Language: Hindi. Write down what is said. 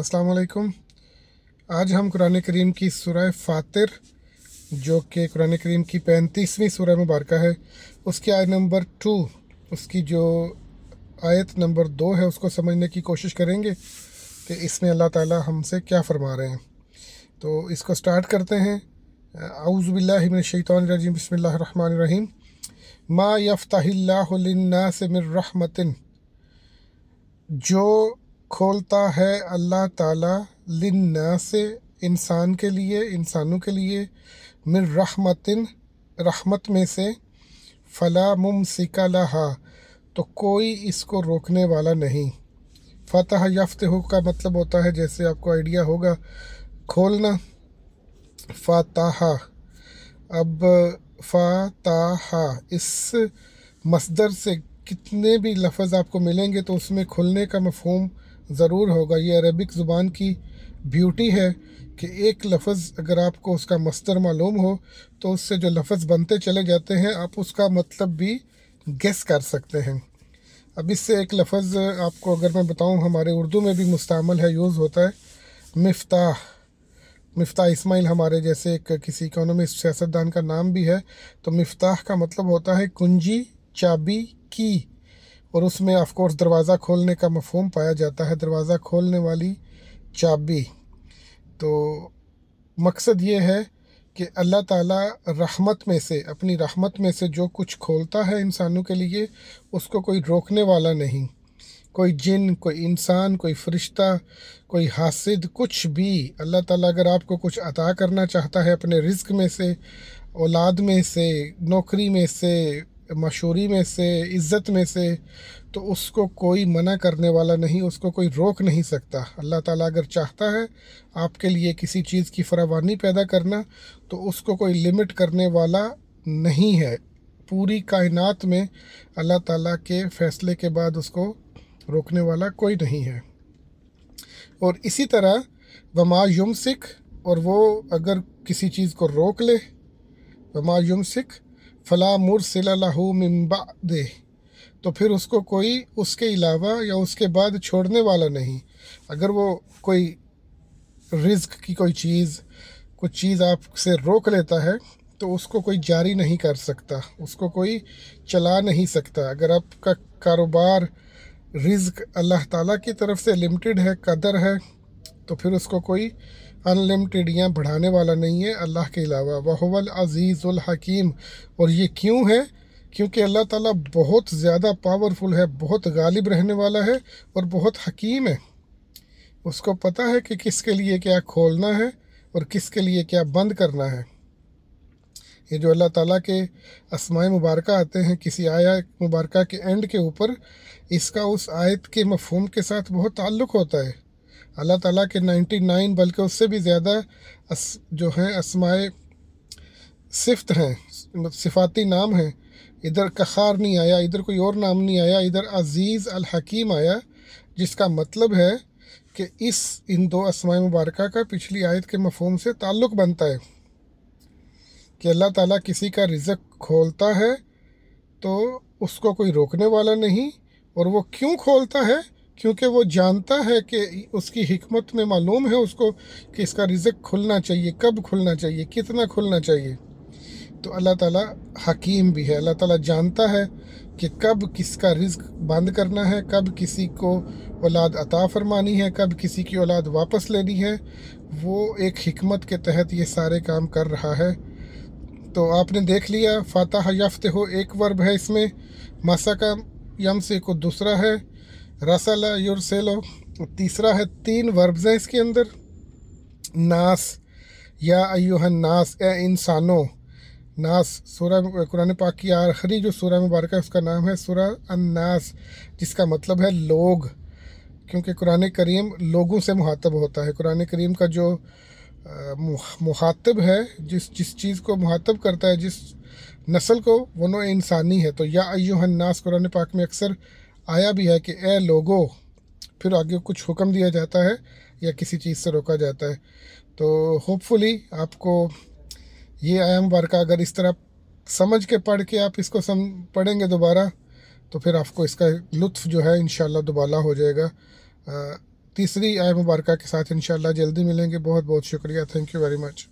अस्सलाम वालेकुम आज हम कुरान करीम की सुरह फ़ातिर जो कि कुरान करीम की पैंतीसवीं सुरह मुबारक है उसकी आयत नंबर टू उसकी जो आयत नंबर दो है उसको समझने की कोशिश करेंगे कि इसमें अल्लाह ताला हमसे क्या फरमा रहे हैं तो इसको स्टार्ट करते हैं आउज़बिल्लिमिनशैतरजीम बसमीम माँ यफ़्ताहिल्लास मिन रहमतिन जो खोलता है अल्लाह ताला लिन्नास इंसान के लिए इंसानों के लिए मिर रहमतिन रहमत में से फला मुमसिका लहा तो कोई इसको रोकने वाला नहीं फतह याफ्त का मतलब होता है जैसे आपको आइडिया होगा खोलना फाताह अब फाताह इस मसदर से कितने भी लफज आपको मिलेंगे तो उसमें खुलने का मफहम ज़रूर होगा ये अरबिक ज़ुबान की ब्यूटी है कि एक लफ्ज़ अगर आपको उसका मस्तर मालूम हो तो उससे जो लफ्ज़ बनते चले जाते हैं आप उसका मतलब भी गेस कर सकते हैं अब इससे एक लफ्ज़ आपको अगर मैं बताऊं हमारे उर्दू में भी मुस्तमल है यूज़ होता है मफ्ता मफ्ता इस्माइल हमारे जैसे एक किसी इकोनॉमी सियासतदान का नाम भी है तो मफ्ता का मतलब होता है कुंजी चाबी की और उसमें कोर्स दरवाज़ा खोलने का मफहम पाया जाता है दरवाज़ा खोलने वाली चाबी तो मकसद ये है कि अल्लाह ताला रहमत में से अपनी रहमत में से जो कुछ खोलता है इंसानों के लिए उसको कोई रोकने वाला नहीं कोई जिन कोई इंसान कोई फरिश्ता कोई हासिद कुछ भी अल्लाह ताला अगर आपको कुछ अता करना चाहता है अपने रिज्क में से औलाद में से नौकरी में से मशहूरी में से इज़्ज़त में से तो उसको कोई मना करने वाला नहीं उसको कोई रोक नहीं सकता अल्लाह ताला अगर चाहता है आपके लिए किसी चीज़ की फरावानी पैदा करना तो उसको कोई लिमिट करने वाला नहीं है पूरी कायनात में अल्लाह ताला के फ़ैसले के बाद उसको रोकने वाला कोई नहीं है और इसी तरह वमा युम सिख और वो अगर किसी चीज़ को रोक ले वमा युम सिख फ़ला मुर लहू मिम्बा दे तो फिर उसको कोई उसके अलावा या उसके बाद छोड़ने वाला नहीं अगर वो कोई रिज्क की कोई चीज़ कुछ चीज़ आपसे रोक लेता है तो उसको कोई जारी नहीं कर सकता उसको कोई चला नहीं सकता अगर आपका कारोबार रिज्क अल्लाह ताला की तरफ से लिमिटेड है कदर है तो फिर उसको कोई अनलिमिटेडियाँ बढ़ाने वाला नहीं है अल्लाह के अलावा वहवल अज़ीज़ुल हकीम और ये क्यों है क्योंकि अल्लाह ताला बहुत ज़्यादा पावरफुल है बहुत गालिब रहने वाला है और बहुत हकीम है उसको पता है कि किसके लिए क्या खोलना है और किसके लिए क्या बंद करना है ये जो अल्लाह ताला के असमाय मुबारक आते हैं किसी आया मुबारक के एंड के ऊपर इसका उस आयत के मफहम के साथ बहुत ताल्लुक़ होता है अल्लाह ताला के 99 बल्कि उससे भी ज़्यादा जो हैं असमाय सिफ्त हैं मतलब सिफाती नाम हैं इधर कखार नहीं आया इधर कोई और नाम नहीं आया इधर अज़ीज़ अल हकीम आया जिसका मतलब है कि इस इन दो असमाय मुबारक का पिछली आयत के मफहम से ताल्लुक़ बनता है कि अल्लाह ताला किसी का रिज़क खोलता है तो उसको कोई रोकने वाला नहीं और वो क्यों खोलता है क्योंकि वो जानता है कि उसकी हमत में मालूम है उसको कि इसका रिजक खुलना चाहिए कब खुलना चाहिए कितना खुलना चाहिए तो अल्लाह ताला हकीम भी है अल्लाह ताला जानता है कि कब किसका रिज्क बंद करना है कब किसी को औलाद अता फरमानी है कब किसी की औलाद वापस लेनी है वो एक हमत के तहत ये सारे काम कर रहा है तो आपने देख लिया फातह याफ्त हो एक वर्ब है इसमें मसा का यम से को दूसरा है रसला योरसेलो तीसरा है तीन वर्ब्स हैं इसके अंदर नास या अयूहन नास ए इंसानों नास सूरह कुरान पाक की आखिरी जो सूरह मुबारक है उसका नाम है सूरह अन्नास जिसका मतलब है लोग क्योंकि कुरान करीम लोगों से मुहातब होता है कुरान करीम का जो मुहातब है जिस जिस चीज़ को मुहातब करता है जिस नस्ल को वो नो इंसानी है तो या नास कुरान पाक में अक्सर आया भी है कि ए लोगो फिर आगे कुछ हुक्म दिया जाता है या किसी चीज़ से रोका जाता है तो होपफुली आपको ये आया मुबारक अगर इस तरह समझ के पढ़ के आप इसको सम पढ़ेंगे दोबारा तो फिर आपको इसका लुत्फ़ जो है इन दोबाला हो जाएगा तीसरी आय मुबारक के साथ इन जल्दी मिलेंगे बहुत बहुत शुक्रिया थैंक यू वेरी मच